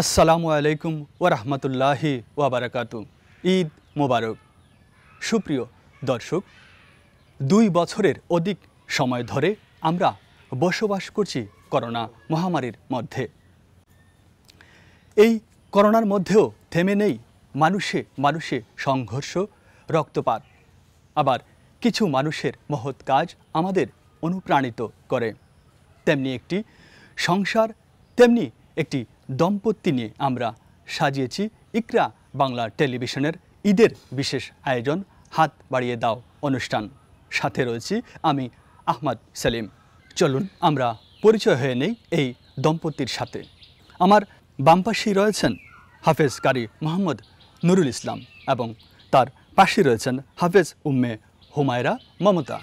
আসসালামু আলাইকুম রহমতুল্লাহি ওয়াবারাকাতু ঈদ মোবারক সুপ্রিয় দর্শক দুই বছরের অধিক সময় ধরে আমরা বসবাস করছি করোনা মহামারীর মধ্যে এই করোনার মধ্যেও থেমে নেই মানুষে মানুষে সংঘর্ষ রক্তপাত আবার কিছু মানুষের মহৎ কাজ আমাদের অনুপ্রাণিত করে তেমনি একটি সংসার তেমনি একটি দম্পতি নিয়ে আমরা সাজিয়েছি ইকরা বাংলা টেলিভিশনের ঈদের বিশেষ আয়োজন হাত বাড়িয়ে দাও অনুষ্ঠান সাথে রয়েছি আমি আহমদ সেলিম চলুন আমরা পরিচয় হয়ে নেই এই দম্পতির সাথে আমার বামপাশি রয়েছেন হাফেজ কারি মোহাম্মদ নুরুল ইসলাম এবং তার পাশে রয়েছেন হাফেজ উম্মে হুমায়রা মমতা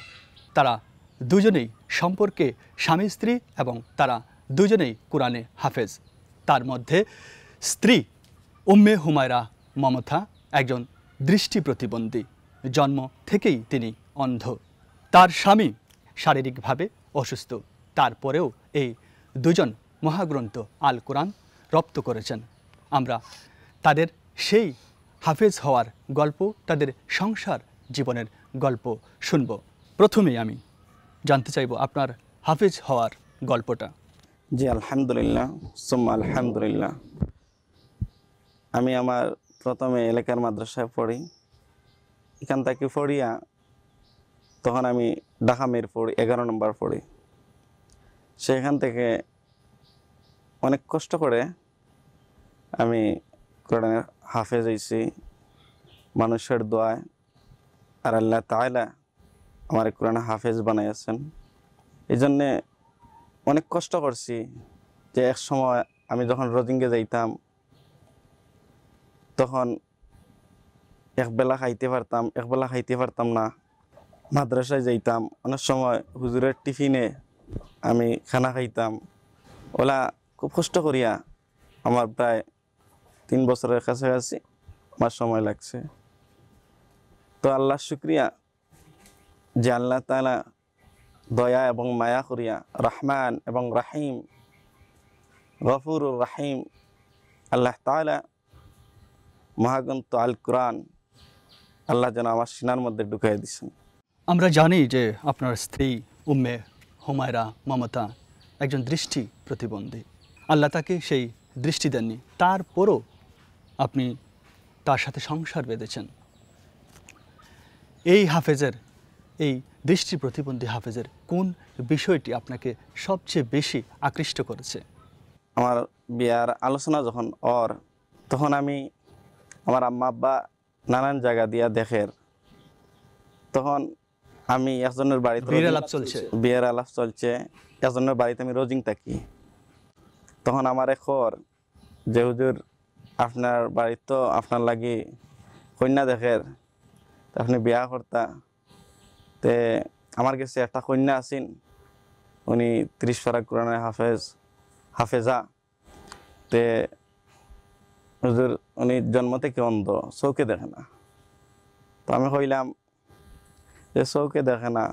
তারা দুজনেই সম্পর্কে স্বামী স্ত্রী এবং তারা দুজনেই কোরআনে হাফেজ তার মধ্যে স্ত্রী উম্মে হুমায়রা মমতা একজন দৃষ্টি প্রতিবন্ধী জন্ম থেকেই তিনি অন্ধ তার স্বামী শারীরিকভাবে অসুস্থ তারপরেও এই দুজন মহাগ্রন্থ আল কোরআন রপ্ত করেছেন আমরা তাদের সেই হাফেজ হওয়ার গল্প তাদের সংসার জীবনের গল্প শুনব প্রথমেই আমি জানতে চাইব আপনার হাফেজ হওয়ার গল্পটা জি আলহামদুলিল্লাহ সুম্মা আলহামদুলিল্লাহ আমি আমার প্রথমে এলাকার মাদ্রাসায় পড়ি এখান থেকে পড়িয়া তখন আমি ঢাকা মিরপুর এগারো নম্বর পড়ি সেখান থেকে অনেক কষ্ট করে আমি কোরআনের হাফেজ হয়েছি মানুষের দোয়ায় আর আল্লাহ তাইলা আমার কোরআন হাফেজ বানাইয়াছেন এই জন্যে অনেক কষ্ট করছি যে এক সময় আমি যখন রোদিংয়ে যাইতাম তখন একবেলা খাইতে পারতাম একবেলা খাইতে পারতাম না মাদ্রাসায় যাইতাম অনেক সময় হুজুরের টিফিনে আমি খানা খাইতাম ওলা খুব কষ্ট করিয়া আমার প্রায় তিন বছরের কাছাকাছি আমার সময় লাগছে তো আল্লাহ শুক্রিয়া যে আল্লাহ তালা দয়া এবং মায়া করিয়া রহমান এবং রাহিম গফুর রাহিম আল্লাহ তালা মহাগন্ত আল কুরআন আল্লাহ যেন আমার সিনার মধ্যে ঢুকাই দিয়েছেন আমরা জানি যে আপনার স্ত্রী উম্মে হুমায়রা মমতা একজন দৃষ্টি প্রতিবন্ধী আল্লাহ তাকে সেই দৃষ্টি দেননি তারপরও আপনি তার সাথে সংসার বেঁধেছেন এই হাফেজের এই দৃষ্টি প্রতিবন্ধী হাফেজের কোন বিষয়টি আপনাকে সবচেয়ে বেশি আকৃষ্ট করেছে আমার বিয়ার আলোচনা যখন অর তখন আমি আমার আম্মা আব্বা নানান জায়গা দিয়া দেখের তখন আমি একজনের বাড়িতে বিয়ের আলাপ চলছে বিয়ের আলাপ চলছে একজনের বাড়িতে আমি রোজিং থাকি তখন আমার খর যে হুজুর আপনার বাড়িতে আপনার লাগি কন্যা দেখের আপনি বিয়া করতা তে আমার কাছে একটা কন্যা আছেন উনি ত্রিশ ফারাক কোরআনে হাফেজ হাফেজা তে হুজুর উনি জন্ম থেকে অন্ধ চৌকে দেখে না তো আমি কইলাম যে চৌকে দেখে না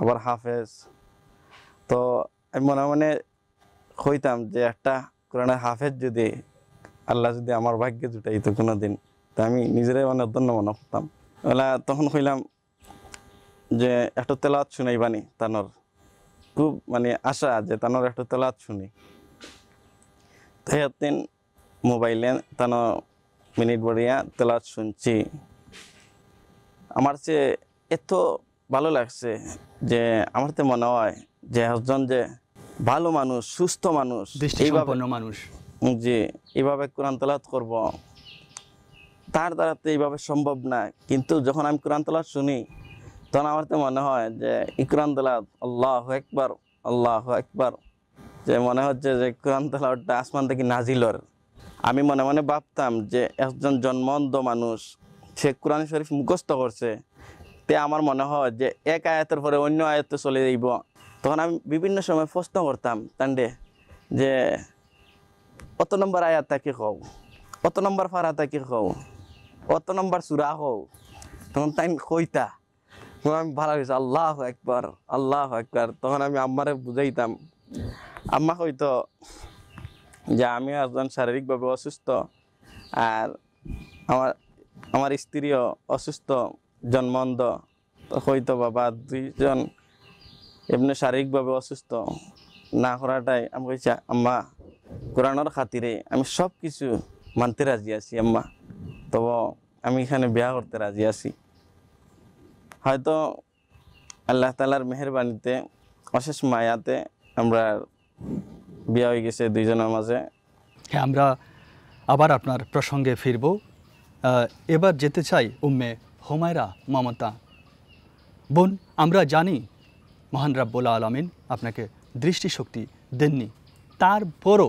আবার হাফেজ তো আমি মনে মনে কইতাম যে একটা কোরআনের হাফেজ যদি আল্লাহ যদি আমার ভাগ্যে জুটাইতো কোনো দিন তা আমি নিজেরাই মানে ধন্য মনে করতাম তখন কইলাম যে একটা তেলাত শুনাই বানি তানোর খুব মানে আশা যে তানোর একটা তেলাত শুনি তাইয়াতিন মোবাইলে তানো মিনিট বড়িয়া তেলাত শুনছি আমার যে এত ভালো লাগছে যে আমার তো মনে হয় যে একজন যে ভালো মানুষ সুস্থ মানুষ এইভাবে মানুষ যে এইভাবে কোরআন তেলাত করব তার দ্বারা তো এইভাবে সম্ভব না কিন্তু যখন আমি কোরআন তেলাত শুনি তখন আমার তো মনে হয় যে ইকরান তালাত আল্লাহ একবার আল্লাহ একবার যে মনে হচ্ছে যে কোরআন তালাওয়াতটা আসমান থেকে নাজিলর আমি মনে মনে ভাবতাম যে একজন জন্মন্ধ মানুষ সে কোরআন শরীফ মুখস্থ করছে তে আমার মনে হয় যে এক আয়াতের পরে অন্য আয়ত্ত চলে যাইব তখন আমি বিভিন্ন সময় প্রশ্ন করতাম তান্ডে যে অত নম্বর আয়াতটা কি হও অত নম্বর ফারাটা কি হও অত নম্বর সুরা হও তখন তাই কইতা আমি ভালো হয়েছি আল্লাহ একবার আল্লাহ একবার তখন আমি আম্মারে বুঝাইতাম আম্মা হয়তো যে আমিও একজন শারীরিকভাবে অসুস্থ আর আমার আমার স্ত্রীও অসুস্থ জন্মন্দ হয়তো বাবা দুইজন এমনি শারীরিকভাবে অসুস্থ না করাটাই আমি কইছি আম্মা কোরআনোর খাতিরে আমি সব কিছু মানতে রাজি আছি আম্মা তবু আমি এখানে বিয়া করতে রাজি আছি হয়তো আল্লাহ তালার মেহরবানিতে অশেষ মায়াতে আমরা বিয়া হয়ে গেছে দুইজনের মাঝে হ্যাঁ আমরা আবার আপনার প্রসঙ্গে ফিরব এবার যেতে চাই উম্মে হোমায়রা মমতা বোন আমরা জানি মহান রাব্বুল্লা আলমিন আপনাকে দৃষ্টিশক্তি দেননি তারপরও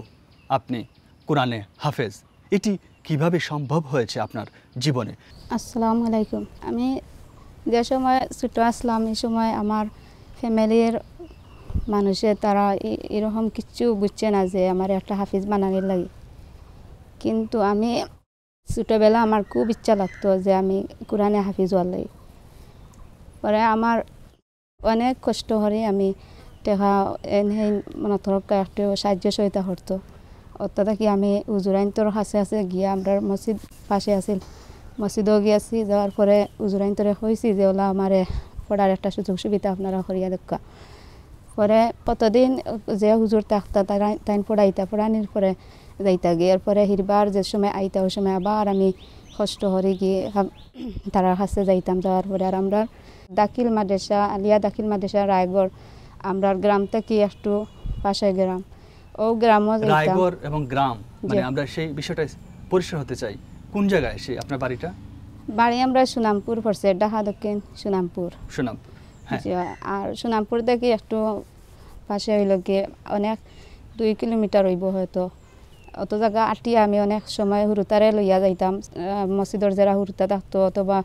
আপনি কোরআনে হাফেজ এটি কিভাবে সম্ভব হয়েছে আপনার জীবনে আসসালামু আলাইকুম আমি যে সময় ছোটো আসলাম এই সময় আমার ফ্যামিলির মানুষে তারা এরকম কিছু বুঝছে না যে আমার একটা হাফিজ বানানির লাগে কিন্তু আমি ছোটোবেলা আমার খুব ইচ্ছা লাগতো যে আমি কোরআনে হাফিজ হওয়ার লাগে পরে আমার অনেক কষ্ট হরে আমি টেকা এনেই মানে ধরক একটু সাহায্য সহায়তা করতো অর্থাৎ কি আমি উজুরাইন তোর কাছে আছে গিয়া আমরা মসজিদ পাশে আছিল মসজিদও গিয়েছি যাওয়ার পরে উজুরাইন তরে হয়েছি যে ওলা আমারে পড়ার একটা সুযোগ সুবিধা আপনারা করিয়া দেখা পরে কতদিন যে হুজুর থাকতা তারা তাইন পড়াইতা পড়ানির পরে যাইতা গিয়ে পরে হিরবার যে সময় আইতা ওই সময় আবার আমি কষ্ট হরি গিয়ে তারা হাসে যাইতাম যাওয়ার পরে আর আমরা দাখিল মাদেশা আলিয়া দাখিল মাদ্রাসা রায়গড় আমরা গ্রামটা কি একটু পাশে গ্রাম ও গ্রামও রায়গড় এবং গ্রাম মানে আমরা সেই বিষয়টা পরিষ্কার হতে চাই কোন জায়গায় সে আপনার বাড়িটা বাড়ি আমরা সুনামপুর পড়ছে ডাহা দক্ষিণ সুনামপুর সুনামপুর হ্যাঁ। আর সুনামপুর থেকে একটু পাশে হইল গিয়ে অনেক দুই কিলোমিটার হইব হয়তো অত জায়গা আটি আমি অনেক সময় হুরুতারে লইয়া যাইতাম মসজিদর যারা হুরুতা থাকতো অথবা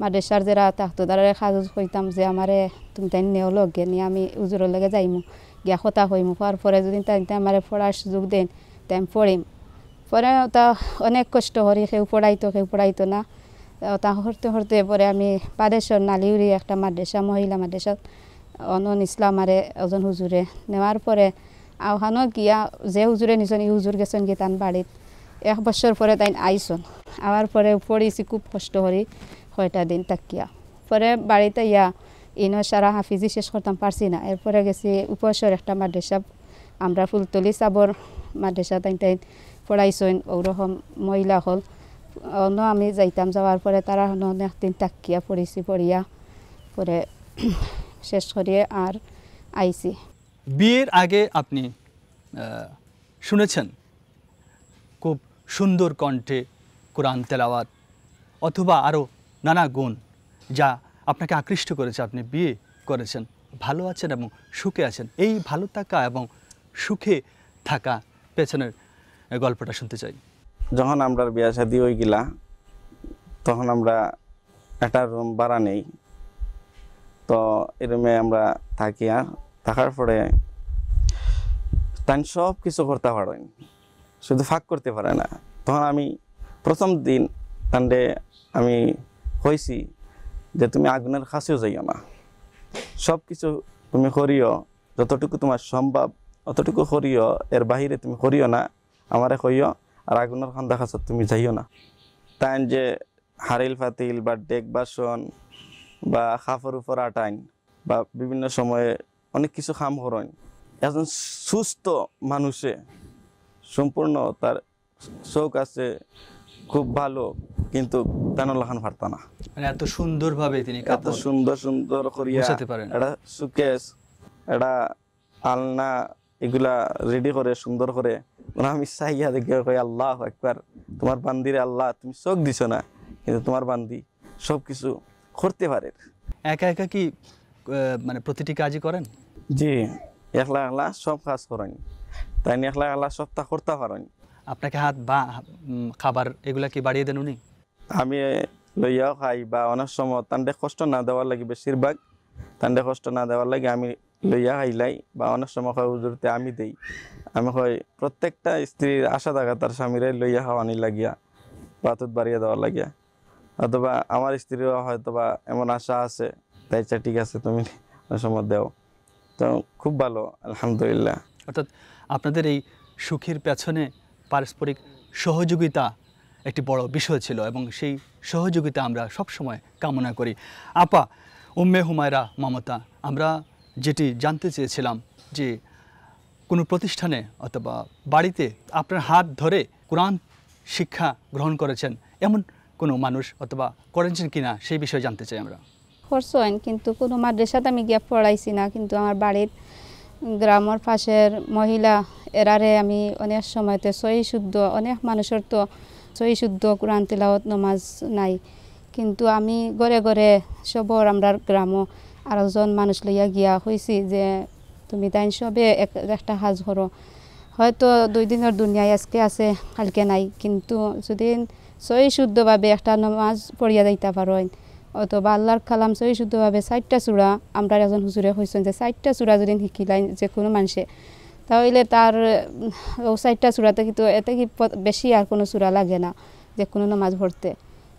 মাদেশার যারা থাকতো তারা সাজু কইতাম যে আমারে তুমি তাই নেও লগে নিয়ে আমি উজুরের যাইমু গিয়া খতা হইমু হওয়ার পরে যদি তাই আমার পড়ার সুযোগ দেন তাই আমি পড়িম পরে ওটা অনেক কষ্ট হরি সেও পড়াইতো সেও পড়াইতো না ওটা হরতে হরতে পরে আমি পাদেশ্বর নালিউরি একটা মাদ্রাসা মহিলা মাদ্রাসা অনন আরে ওজন হুজুরে নেওয়ার পরে আহানো গিয়া যে হুজুরে নিচন ই হুজুর গেছেন গিয়ে তান বাড়িত এক বছর পরে তাই আইসন আওয়ার পরে পড়িছি খুব কষ্ট হরি হয়টা দিন তাকিয়া পরে বাড়িতে ইয়া ইনো সারা হাফিজি শেষ করতাম পারছি না এরপরে গেছি উপসর একটা মাদ্রাসা আমরা ফুলতলি চাবর মাদ্রাসা তাই তাই পড়াইছেন ওরকম মহিলা হল অন্য আমি যাইতাম যাওয়ার পরে তারা অনেক দিন তাকিয়া পড়িছি পড়িয়া পরে শেষ করিয়ে আর আইছি বিয়ের আগে আপনি শুনেছেন খুব সুন্দর কণ্ঠে কোরআন তেলাওয়াত অথবা আরও নানা গুণ যা আপনাকে আকৃষ্ট করেছে আপনি বিয়ে করেছেন ভালো আছেন এবং সুখে আছেন এই ভালো থাকা এবং সুখে থাকা পেছনের গল্পটা শুনতে চাই যখন আমরা বিয়া শাদি হয়ে গিলা তখন আমরা একটা রুম ভাড়া নেই তো এই রুমে আমরা থাকি আর থাকার পরে তাই সব কিছু করতে পারেন শুধু ফাঁক করতে পারে না তখন আমি প্রথম দিন তান্ডে আমি হয়েছি যে তুমি আগুনের খাসিও যাইও না সব কিছু তুমি করিও যতটুকু তোমার সম্ভব অতটুকু করিও এর বাহিরে তুমি করিও না আমারে কইও আর আগুনের খান দেখাচ্ছ তুমি যাইও না তাই যে হারিল ফাতিল বা ডেক বাসন বা খাফর উপর আটাইন বা বিভিন্ন সময়ে অনেক কিছু খাম করেন একজন সুস্থ মানুষে সম্পূর্ণ তার শোক আছে খুব ভালো কিন্তু তানুল্লাহ খান পারত না মানে এত সুন্দরভাবে তিনি এত সুন্দর সুন্দর করিয়া এটা সুকেশ এটা আলনা এগুলা রেডি করে সুন্দর করে মানে আমি চাইয়া দেখে কই আল্লাহ একবার তোমার বান্দিরে আল্লাহ তুমি চোখ দিছ না কিন্তু তোমার বান্দি সব কিছু করতে পারে একা একা কি মানে প্রতিটি কাজই করেন জি একলা একলা সব কাজ করেন তাই নিয়ে একলা একলা তা করতে পারেন আপনাকে হাত বা খাবার এগুলা কি বাড়িয়ে দেন উনি আমি লইয়াও খাই বা অনেক সময় তান্ডে কষ্ট না দেওয়ার লাগে বেশিরভাগ তান্ডে কষ্ট না দেওয়ার লাগে আমি লইয়া হাইলাই বা অনেক সময় হয় উজুরতে আমি দেই আমি হয় প্রত্যেকটা স্ত্রীর আশা থাকা তার স্বামীরে লইয়া খাওয়ানি লাগিয়া পাতুত বাড়িয়ে দেওয়া লাগিয়া অথবা আমার স্ত্রীরও হয়তো বা এমন আশা আছে তাই চা আচ্ছা, ঠিক আছে তুমি সময় দেও তো খুব ভালো আলহামদুলিল্লাহ অর্থাৎ আপনাদের এই সুখের পেছনে পারস্পরিক সহযোগিতা একটি বড় বিষয় ছিল এবং সেই সহযোগিতা আমরা সবসময় কামনা করি আপা উম্মে হুমায়রা মমতা আমরা যেটি জানতে চেয়েছিলাম যে কোনো প্রতিষ্ঠানে অথবা বাড়িতে আপনার হাত ধরে কোরআন শিক্ষা গ্রহণ করেছেন এমন কোনো মানুষ অথবা করেছেন কি না সেই বিষয়ে জানতে চাই আমরা করছেন কিন্তু কোনো মাদ্রাসাতে আমি গিয়ে পড়াইছি না কিন্তু আমার বাড়ির গ্রামের পাশের মহিলা এরারে আমি অনেক সময়তে সহি শুদ্ধ অনেক মানুষের তো সহি শুদ্ধ কোরআন তেলাওত নমাজ নাই কিন্তু আমি ঘরে ঘরে সবর আমরা গ্রামও আরোজন মানুষ লইয়া গিয়া হয়েছি যে তুমি তাই সবে একটা সাজ করো হয়তো দুই দিনের দুনিয়ায় আজকে আছে কালকে নাই কিন্তু যদি সই শুদ্ধভাবে একটা নমাজ পড়িয়া যাইতে পারেন অথবা আল্লাহর কালাম সই শুদ্ধভাবে চারটা চূড়া আমরা এজন হুজুরে হয়েছেন যে চারটা চূড়া যদি শিকিলাইন যে কোনো মানুষে তাহলে তার চারটা চূড়াতে কিন্তু এতে কি বেশি আর কোনো চূড়া লাগে না যে কোনো নমাজ ভরতে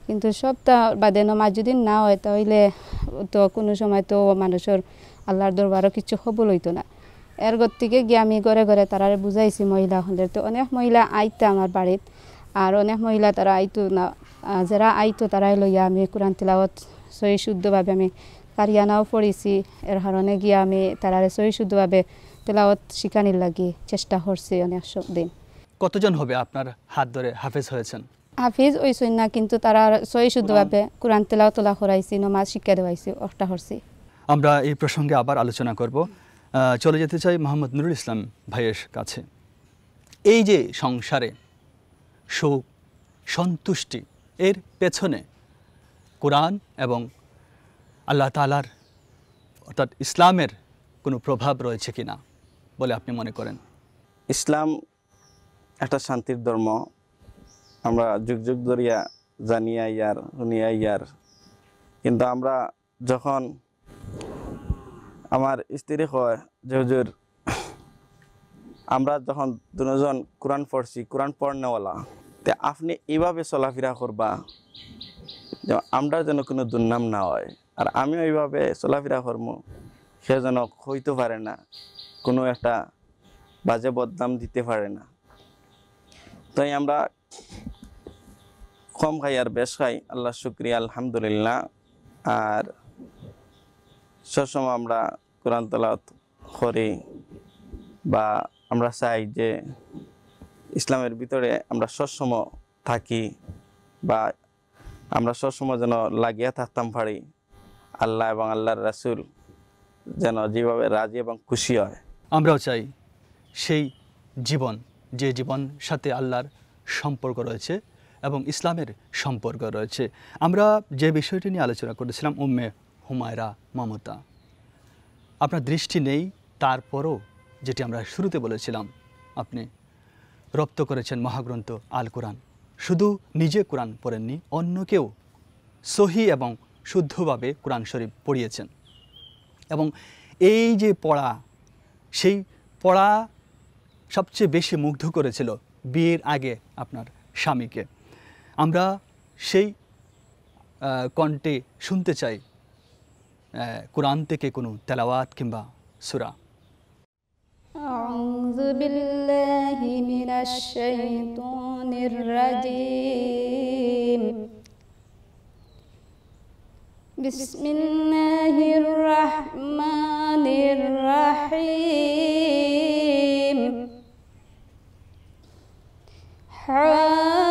কিন্তু সপ্তাহ বাদে নমাজ যদি না হয় তাহলে তো কোনো সময় তো মানুষের আল্লাহর দরবারও কিছু খব লইতো না এর থেকে গিয়ে আমি ঘরে ঘরে তারা বুঝাইছি মহিলা হলে তো অনেক মহিলা আইতা আমার বাড়িত আর অনেক মহিলা তারা আইতো না যারা আইতো তারাই লইয়া আমি কোরআন তিলাওয়াত সহি শুদ্ধভাবে আমি কারিয়ানাও পড়িছি এর কারণে গিয়ে আমি তারারে সহি শুদ্ধভাবে তেলাওয়াত শিখানির লাগি চেষ্টা করছি অনেক দিন কতজন হবে আপনার হাত ধরে হাফেজ হয়েছেন হাফিজ ওই সৈন্যা কিন্তু তারা সই শুদ্ধভাবে কোরআন তেলাও তোলা করাইছি নমাজ শিক্ষা দেওয়াইছি অষ্টা হরছি আমরা এই প্রসঙ্গে আবার আলোচনা করব চলে যেতে চাই মোহাম্মদ নুরুল ইসলাম ভাইয়ের কাছে এই যে সংসারে সুখ সন্তুষ্টি এর পেছনে কোরআন এবং আল্লাহ তালার অর্থাৎ ইসলামের কোনো প্রভাব রয়েছে কি না বলে আপনি মনে করেন ইসলাম একটা শান্তির ধর্ম আমরা যুগ যুগ ধরিয়া জানিয়া ইয়ার শুনিয়া ইয়ার কিন্তু আমরা যখন আমার স্ত্রী হয় যে হুজুর আমরা যখন দুজন কোরআন পড়ছি কোরআন পড়নেওয়ালা তে আপনি এইভাবে চলাফেরা করবা যে আমরা যেন কোনো দুর্নাম না হয় আর আমিও এইভাবে চলাফেরা করবো সে যেন হইতে পারে না কোনো একটা বাজে বদনাম দিতে পারে না তাই আমরা কম খাই আর বেশ খাই আল্লাহ শুক্রিয়া আলহামদুলিল্লাহ আর সবসময় আমরা কোরআন তলাত করি বা আমরা চাই যে ইসলামের ভিতরে আমরা সবসময় থাকি বা আমরা সবসময় যেন লাগিয়া থাকতাম ফাড়ি আল্লাহ এবং আল্লাহর রাসুল যেন যেভাবে রাজি এবং খুশি হয় আমরাও চাই সেই জীবন যে জীবন সাথে আল্লাহর সম্পর্ক রয়েছে এবং ইসলামের সম্পর্ক রয়েছে আমরা যে বিষয়টি নিয়ে আলোচনা করেছিলাম উম্মে হুমায়রা মমতা আপনার দৃষ্টি নেই তারপরও যেটি আমরা শুরুতে বলেছিলাম আপনি রপ্ত করেছেন মহাগ্রন্থ আল কোরআন শুধু নিজে কোরআন পড়েননি অন্যকেও সহি এবং শুদ্ধভাবে কোরআন শরীফ পড়িয়েছেন এবং এই যে পড়া সেই পড়া সবচেয়ে বেশি মুগ্ধ করেছিল বিয়ের আগে আপনার স্বামীকে আমরা সেই কণ্ঠে শুনতে চাই কোরআন থেকে কোনো তেলাওয়াত কিংবা সুরা بسم الله الرحمن الرحيم حرام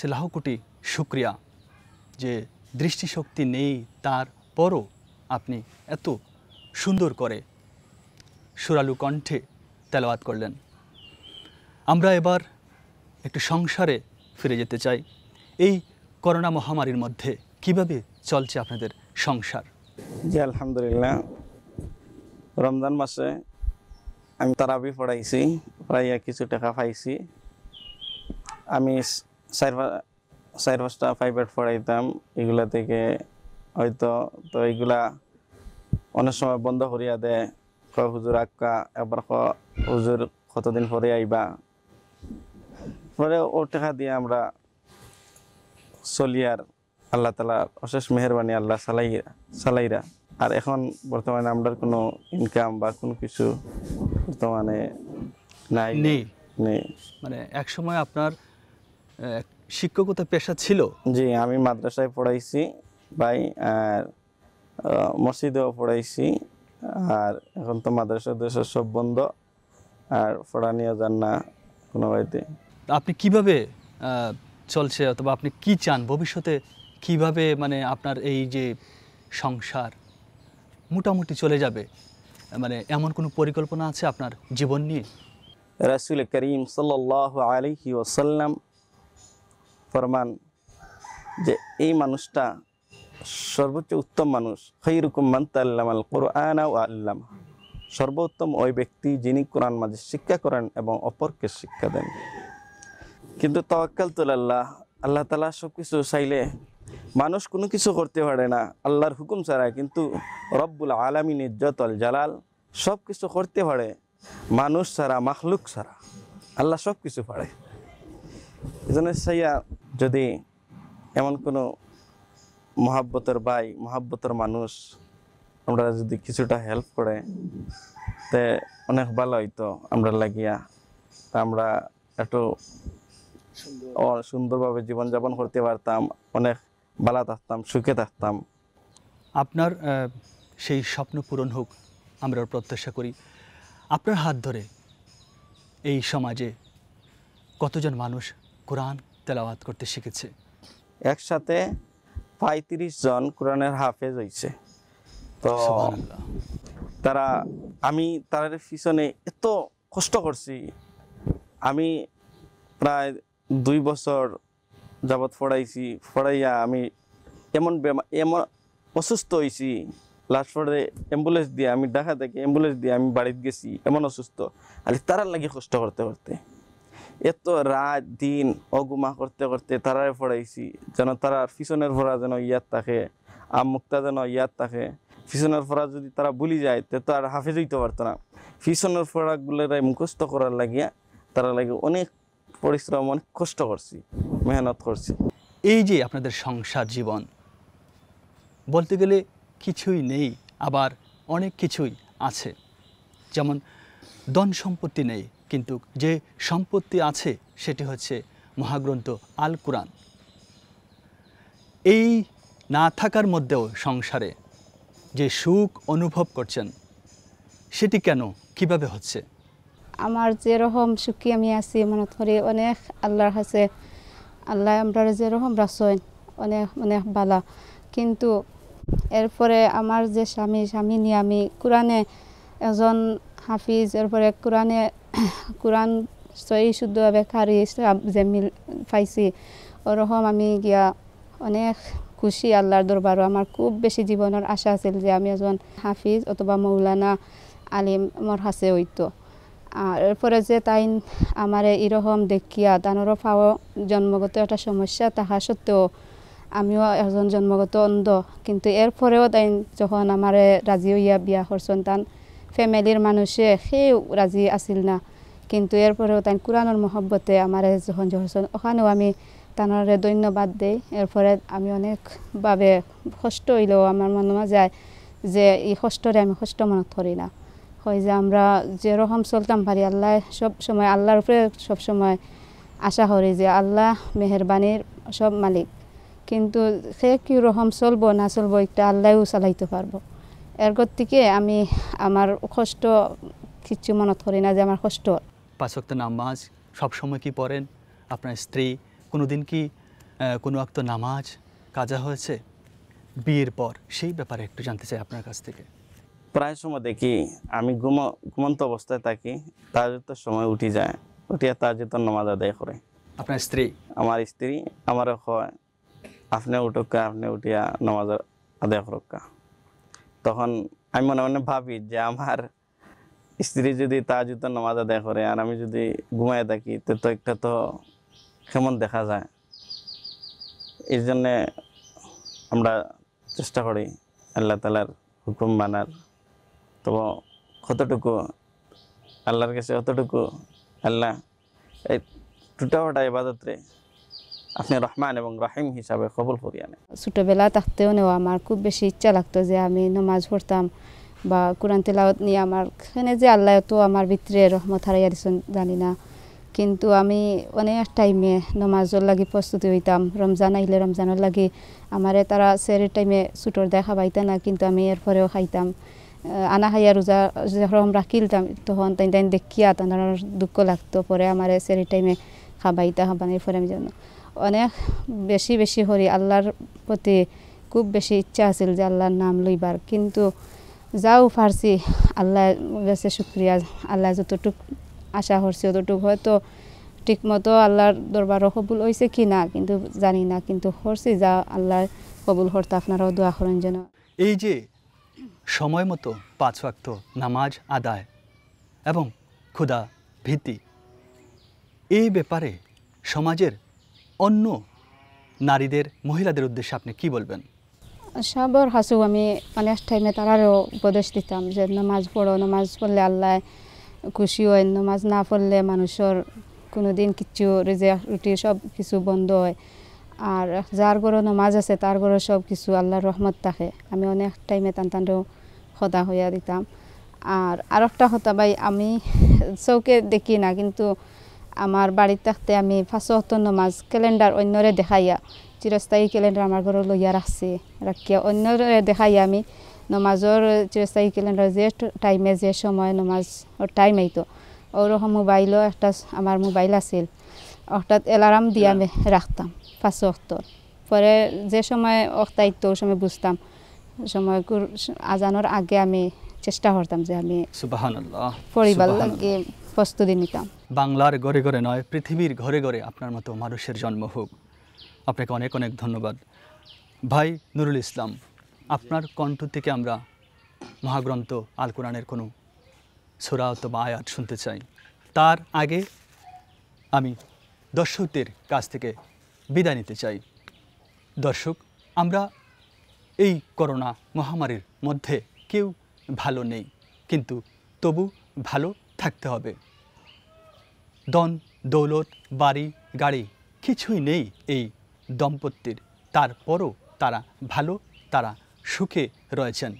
কাছে লাহকুটি সুক্রিয়া শুক্রিয়া যে দৃষ্টিশক্তি নেই তার পরও আপনি এত সুন্দর করে সুরালু কণ্ঠে তেলাওয়াত করলেন আমরা এবার একটু সংসারে ফিরে যেতে চাই এই করোনা মহামারীর মধ্যে কিভাবে চলছে আপনাদের সংসার জি আলহামদুলিল্লাহ রমজান মাসে আমি তারাবি পড়াইছি প্রায় কিছু টাকা পাইছি আমি চার চার পাঁচটা ফাইভ আর্ট পড়াইতাম এগুলা থেকে হয়তো তো এগুলা অনেক সময় বন্ধ করিয়া দেয় কয় হুজুর আক্কা এবার ক হুজুর কতদিন পরে আইবা পরে ওর টাকা দিয়ে আমরা চলিয়ার আল্লাহ তালা অশেষ মেহরবানি আল্লাহ সালাইরা সালাইরা আর এখন বর্তমানে আমরা কোনো ইনকাম বা কোনো কিছু বর্তমানে নাই নেই মানে এক সময় আপনার শিক্ষকতা পেশা ছিল জি আমি মাদ্রাসায় পড়াইছি ভাই আর মসজিদেও পড়াইছি আর এখন তো মাদ্রাসা দেশের সব বন্ধ আর পড়া নিয়ে যান না কোনো বাড়িতে আপনি কিভাবে চলছে অথবা আপনি কি চান ভবিষ্যতে কিভাবে মানে আপনার এই যে সংসার মোটামুটি চলে যাবে মানে এমন কোনো পরিকল্পনা আছে আপনার জীবন নিয়ে রাসুল করিম সাল্লাহ আলহি ওসাল্লাম ফরমান যে এই মানুষটা সর্বোচ্চ উত্তম মানুষ খৈরুকুম মান্তাল্লামাল কোরআনা ও আল্লাম সর্বোত্তম ওই ব্যক্তি যিনি কোরআন মাঝে শিক্ষা করেন এবং অপরকে শিক্ষা দেন কিন্তু তওয়াক্কাল তুলাল্লাহ আল্লাহ তালা সব কিছু চাইলে মানুষ কোনো কিছু করতে পারে না আল্লাহর হুকুম ছাড়া কিন্তু রব্বুল ইজ্জত আল জালাল সব কিছু করতে পারে মানুষ ছাড়া মাহলুক ছাড়া আল্লাহ সব কিছু পারে এই জন্য সাইয়া যদি এমন কোনো মহাব্বতের ভাই মহাব্বতের মানুষ আমরা যদি কিছুটা হেল্প করে তে অনেক ভালো হইতো আমরা লাগিয়া তা আমরা একটু সুন্দরভাবে জীবনযাপন করতে পারতাম অনেক ভালো থাকতাম সুখে থাকতাম আপনার সেই স্বপ্ন পূরণ হোক আমরা প্রত্যাশা করি আপনার হাত ধরে এই সমাজে কতজন মানুষ কোরআন তেলাওয়াত করতে শিখেছে একসাথে পঁয়ত্রিশ জন কোরআনের হাফেজ হয়েছে তো তারা আমি তাদের পিছনে এত কষ্ট করছি আমি প্রায় দুই বছর যাবৎ পড়াইছি পড়াইয়া আমি এমন এমন অসুস্থ হয়েছি লাস্ট পরে অ্যাম্বুলেন্স দিয়ে আমি দেখা থেকে অ্যাম্বুলেন্স দিয়ে আমি বাড়িতে গেছি এমন অসুস্থ আর তারার লাগে কষ্ট করতে করতে এত রাত দিন অগুমা করতে করতে তারাই পড়াইছি যেন তারা পিছনের ফোড়া যেন ইয়াদ থাকে আমুক্তা যেন ইয়াদ থাকে পিছনের ফোড়া যদি তারা ভুলি যায় তে তো আর হাফেজ হইতে পারতো না পিছনের ফোড়াগুলোরাই মুখস্থ করার লাগিয়া তারা লাগে অনেক পরিশ্রম অনেক কষ্ট করছি মেহনত করছি এই যে আপনাদের সংসার জীবন বলতে গেলে কিছুই নেই আবার অনেক কিছুই আছে যেমন ধন সম্পত্তি নেই কিন্তু যে সম্পত্তি আছে সেটি হচ্ছে মহাগ্রন্থ আল কোরআন এই না থাকার মধ্যেও সংসারে যে সুখ অনুভব করছেন সেটি কেন কিভাবে হচ্ছে আমার যেরকম সুখী আমি আছি মনে করি অনেক আল্লাহর কাছে আল্লাহ আমরা যেরকম রাসয়ন অনেক অনেক বালা কিন্তু এরপরে আমার যে স্বামী স্বামী নিয়ে আমি কোরআনে এজন হাফিজ এরপরে কোরআনে কোরআন সই শুদ্ধভাবে কারি জেমিল পাইছি ওরকম আমি গিয়া অনেক খুশি আল্লাহর দরবারও আমার খুব বেশি জীবনের আশা আছিল যে আমি এজন হাফিজ অথবা মৌলানা আলিম আমার হাসে হইতো আর এরপরে যে তাই আমার এরকম দেখিয়া তানোরও পাওয়া জন্মগত একটা সমস্যা তাহা সত্ত্বেও আমিও এজন জন্মগত অন্ধ কিন্তু এরপরেও তাই যখন আমার রাজি হইয়া বিয়া হর সন্তান ফ্যামিলির মানুষে সেই রাজি আছিল না কিন্তু এরপরেও তাই কোরআনের মহব্বতে আমার যখন যখন ওখানেও আমি তানরে ধন্যবাদ দিই এরপরে আমি অনেকভাবে কষ্ট হইলেও আমার মনে যায় যে এই কষ্টরে আমি কষ্ট মনে করি না হয় যে আমরা যে রকম চলতাম পারি আল্লাহ সব সময় আল্লাহর উপরে সব সময় আশা করি যে আল্লাহ মেহরবানির সব মালিক কিন্তু সে কি রকম চলবো না চলবো একটা আল্লাহও চালাইতে পারবো এরপর থেকে আমি আমার কষ্ট কিছু মনত করি না যে আমার কষ্ট পাঁচক্ত নামাজ সবসময় কি পড়েন আপনার স্ত্রী কোনোদিন কি কোনো অক্ত নামাজ কাজা হয়েছে বিয়ের পর সেই ব্যাপারে একটু জানতে চাই আপনার কাছ থেকে প্রায় সময় দেখি আমি ঘুম ঘুমন্ত অবস্থায় থাকি তার তো সময় উঠি যায় উঠিয়া তার যেত নামাজ আদায় করে আপনার স্ত্রী আমার স্ত্রী আমারও হয় আপনি উঠোকা আপনি উঠিয়া নামাজ আদায় করোকা তখন আমি মনে মনে ভাবি যে আমার স্ত্রী যদি তাহাজুত নামাজ আদায় করে আর আমি যদি ঘুমায় থাকি তো তো একটা তো কেমন দেখা যায় এই জন্যে আমরা চেষ্টা করি আল্লাহ তালার হুকুম মানার তবু কতটুকু আল্লাহর কাছে কতটুকু আল্লাহ এই টুটা ইবাদত রে আপনি রহমান এবং রাহিম হিসাবে কবুল করিয়া নেন ছোটবেলা থাকতেও নেওয়া আমার খুব বেশি ইচ্ছা লাগতো যে আমি নমাজ পড়তাম বা কোরআন তেলাওত নিয়ে আমার এখানে যে আল্লাহ তো আমার ভিতরে রহমত হারাইয়া দিচ্ছেন জানি না কিন্তু আমি অনেক টাইমে নমাজর লাগি প্রস্তুতি হইতাম রমজান আহিলে রমজানের লাগে আমারে তারা সেরের টাইমে ছুটোর দেখা পাইতা না কিন্তু আমি এরপরেও খাইতাম আনা খাইয়া রোজা রম রাখিলতাম তখন তাই তাই দেখিয়া তাদের দুঃখ লাগতো পরে আমারে সেরের টাইমে খাবাইতে খাবানের হ্যাঁ, পরে আমি জানো অনেক বেশি বেশি হরি আল্লাহর প্রতি খুব বেশি ইচ্ছা আছিল যে আল্লাহর নাম লইবার কিন্তু যাও পারছি আল্লাহ গেছে শুক্রিয়া আল্লাহ যতটুক আশা করছি অতটুক হয়তো ঠিকমতো আল্লাহর দরবারও কবুল হয়েছে কি না কিন্তু জানি না কিন্তু হরছি যা আল্লাহর কবুল হরতা আপনারাও দোয়া করেন যেন এই যে সময় মতো পাঁচ ওয়াক্ত নামাজ আদায় এবং ক্ষুদা ভীতি এই ব্যাপারে সমাজের অন্য নারীদের মহিলাদের উদ্দেশ্যে আপনি কি বলবেন সবর হাসু আমি অনেক টাইমে তারারও উপদেশ দিতাম যে নামাজ পড়ো নামাজ পড়লে আল্লাহ খুশি হয় নামাজ না পড়লে মানুষের কোনো দিন কিছু রেজে রুটি সব কিছু বন্ধ হয় আর যার ঘরও নামাজ আছে তার ঘরও সব কিছু আল্লাহর রহমত থাকে আমি অনেক টাইমে তান টানটানও সদা হইয়া দিতাম আর আরেকটা হতা ভাই আমি চৌকে দেখি না কিন্তু আমার বাড়িতে থাকতে আমি ফাঁসত নমাজ ক্যালেন্ডার অন্যরে দেখাইয়া চিরস্থায়ী ক্যালেন্ডার আমার ঘরে লইয়া রাখছি রাখিয়া অন্যরে দেখাইয়া আমি নমাজৰ চিৰস্থায়ী কেলেণ্ডাৰ যে টাইমে যে সময় নমাজ টাইম আইতো আৰু মোবাইলো এটা আমাৰ মোবাইল আছিল অৰ্থাৎ এলার্ম দিয়ে আমি ৰাখতাম পাঁচ অক্টৰ পরে যে সময় অক্তাইতো সময় বুঝতাম সময় আজানোর আগে আমি চেষ্টা করতাম যে আমি পরিবার লাগে প্রস্তুতি নিতাম বাংলার ঘরে ঘরে নয় পৃথিবীর ঘরে ঘরে আপনার মতো মানুষের জন্ম হোক আপনাকে অনেক অনেক ধন্যবাদ ভাই নুরুল ইসলাম আপনার কণ্ঠ থেকে আমরা মহাগ্রন্থ আল কোরআনের কোনো সোরা বা আয়াত শুনতে চাই তার আগে আমি দর্শকদের কাছ থেকে বিদায় নিতে চাই দর্শক আমরা এই করোনা মহামারীর মধ্যে কেউ ভালো নেই কিন্তু তবু ভালো থাকতে হবে ধন দৌলত বাড়ি গাড়ি কিছুই নেই এই দম্পতির তারপরও তারা ভালো তারা সুখে রয়েছেন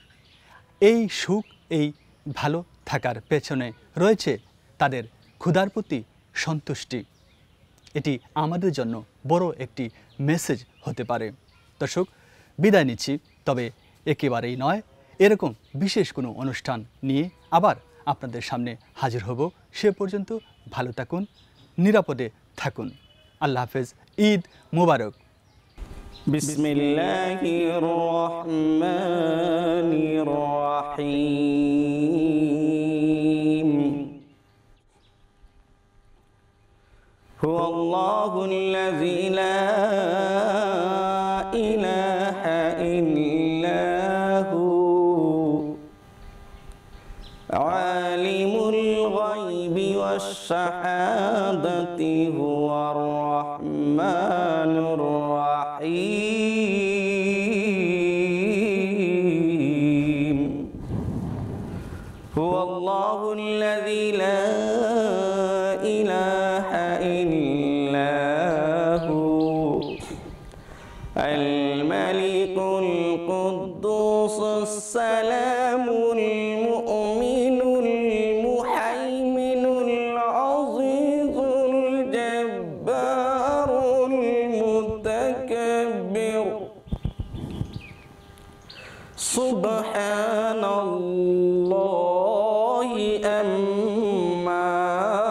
এই সুখ এই ভালো থাকার পেছনে রয়েছে তাদের ক্ষুধার প্রতি সন্তুষ্টি এটি আমাদের জন্য বড় একটি মেসেজ হতে পারে দর্শক বিদায় নিচ্ছি তবে একেবারেই নয় এরকম বিশেষ কোনো অনুষ্ঠান নিয়ে আবার আপনাদের সামনে হাজির হব সে পর্যন্ত ভালো থাকুন নিরাপদে থাকুন আল্লাহ হাফেজ ঈদ মুবারক হু রহমানির রহিম عالم الغيب والشهادة هو الرحمن الرحيم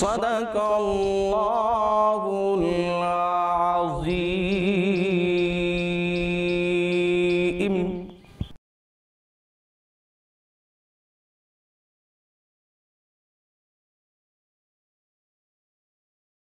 صدق الله